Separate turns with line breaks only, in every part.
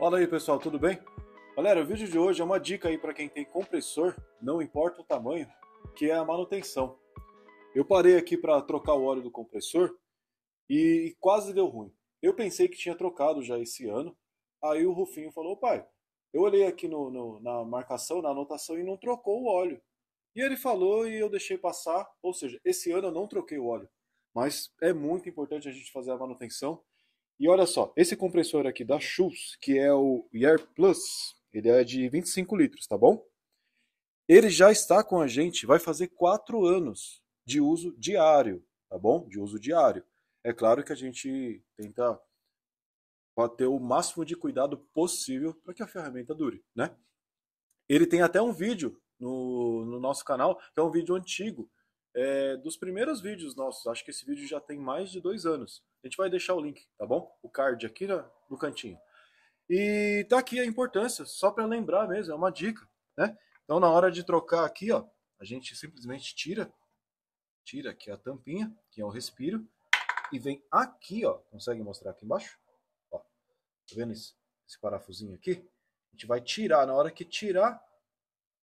Fala aí pessoal, tudo bem? Galera, o vídeo de hoje é uma dica aí para quem tem compressor, não importa o tamanho, que é a manutenção. Eu parei aqui para trocar o óleo do compressor e quase deu ruim. Eu pensei que tinha trocado já esse ano, aí o Rufinho falou, pai, eu olhei aqui no, no, na marcação, na anotação e não trocou o óleo. E ele falou e eu deixei passar, ou seja, esse ano eu não troquei o óleo. Mas é muito importante a gente fazer a manutenção e olha só, esse compressor aqui da Schultz, que é o Air Plus, ele é de 25 litros, tá bom? Ele já está com a gente, vai fazer 4 anos de uso diário, tá bom? De uso diário. É claro que a gente tenta ter o máximo de cuidado possível para que a ferramenta dure, né? Ele tem até um vídeo no, no nosso canal, que é um vídeo antigo, é, dos primeiros vídeos nossos. Acho que esse vídeo já tem mais de dois anos. A gente vai deixar o link, tá bom? O card aqui no cantinho. E tá aqui a importância, só para lembrar mesmo, é uma dica, né? Então na hora de trocar aqui, ó, a gente simplesmente tira, tira aqui a tampinha, que é o respiro, e vem aqui, ó, consegue mostrar aqui embaixo? Ó, tá vendo esse, esse parafusinho aqui? A gente vai tirar, na hora que tirar,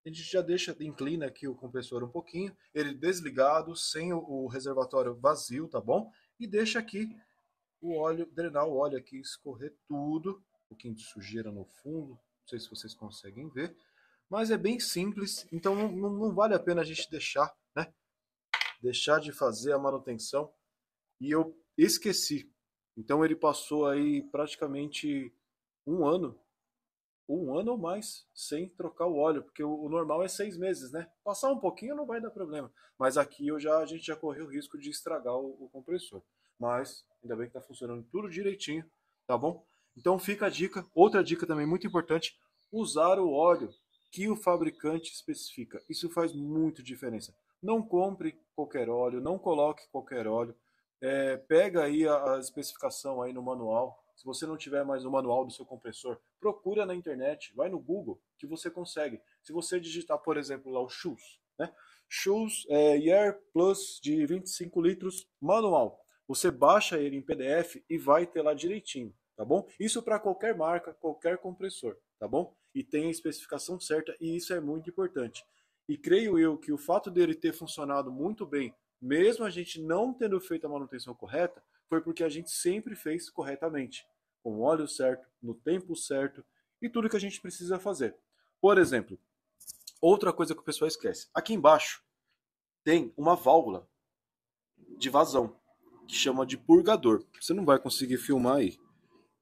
a gente já deixa, inclina aqui o compressor um pouquinho, ele desligado, sem o, reservatório vazio, tá bom? E deixa aqui o óleo, drenar o óleo aqui, escorrer tudo, um pouquinho de sujeira no fundo, não sei se vocês conseguem ver, mas é bem simples, então não, não, não vale a pena a gente deixar, né? Deixar de fazer a manutenção, e eu esqueci. Então ele passou aí praticamente um ano um ano ou mais sem trocar o óleo, porque o, normal é seis meses, né? Passar um pouquinho não vai dar problema, mas aqui eu já, a gente já correu o risco de estragar o, o compressor. Mas ainda bem que está funcionando tudo direitinho, tá bom? Então fica a dica, outra dica também muito importante, usar o óleo que o fabricante especifica. Isso faz muito diferença. Não compre qualquer óleo, não coloque qualquer óleo. É, pega aí a, a especificação aí no manual, se você não tiver mais o manual do seu compressor, procura na internet, vai no Google que você consegue. Se você digitar, por exemplo, lá o Shoes, né? Shoes é, Air Plus de 25 litros manual. Você baixa ele em PDF e vai ter lá direitinho, tá bom? Isso para qualquer marca, qualquer compressor, tá bom? E tem a especificação certa e isso é muito importante. E creio eu que o fato dele ter funcionado muito bem, mesmo a gente não tendo feito a manutenção correta, foi porque a gente sempre fez corretamente, com o óleo certo, no tempo certo e tudo que a gente precisa fazer. Por exemplo, outra coisa que o pessoal esquece: aqui embaixo tem uma válvula de vazão que chama de purgador. Você não vai conseguir filmar aí,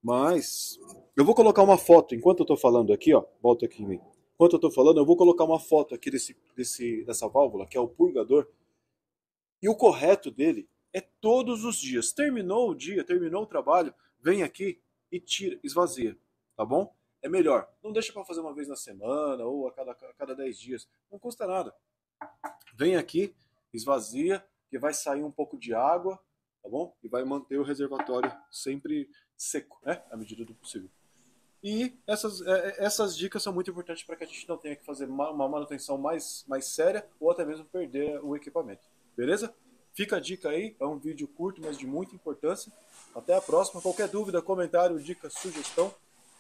mas eu vou colocar uma foto enquanto eu estou falando aqui, ó. Volta aqui em mim. Enquanto eu estou falando, eu vou colocar uma foto aqui desse, desse, dessa válvula, que é o purgador. E o correto dele é todos os dias. Terminou o dia, terminou o trabalho, vem aqui e tira, esvazia, tá bom? É melhor. Não deixa para fazer uma vez na semana ou a cada, a cada 10 dias. Não custa nada. Vem aqui, esvazia, que vai sair um pouco de água, tá bom? E vai manter o reservatório sempre seco, né? À medida do possível. E essas, é, é, essas dicas são muito importantes para que a gente não tenha que fazer uma manutenção mais, mais séria ou até mesmo perder o equipamento. Beleza? Fica a dica aí, é um vídeo curto, mas de muita importância. Até a próxima. Qualquer dúvida, comentário, dica, sugestão,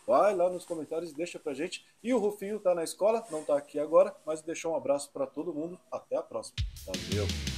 vai lá nos comentários e deixa pra gente. E o Rufinho tá na escola, não tá aqui agora, mas deixou um abraço para todo mundo. Até a próxima. Valeu.